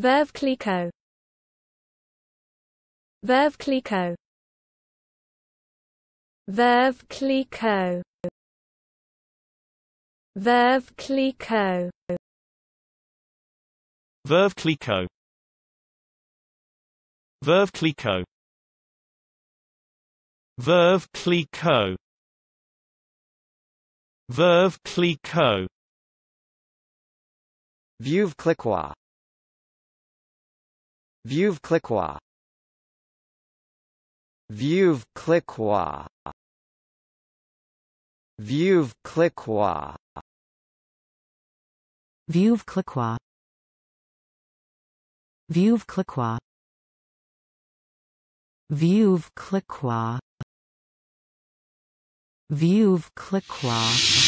Verve Clicquot Verve Clicquot Verve Clicquot Verve Clicquot Verve Clicquot Verve Clicquot Verve Clicquot Verve Clicquot Veuve Cliquot Vuve Cliquot Vuve Cliquot Vuve Cliquot Vuve Cliquot Vuve Cliquot Vuve Cliquot Vuve Cliquot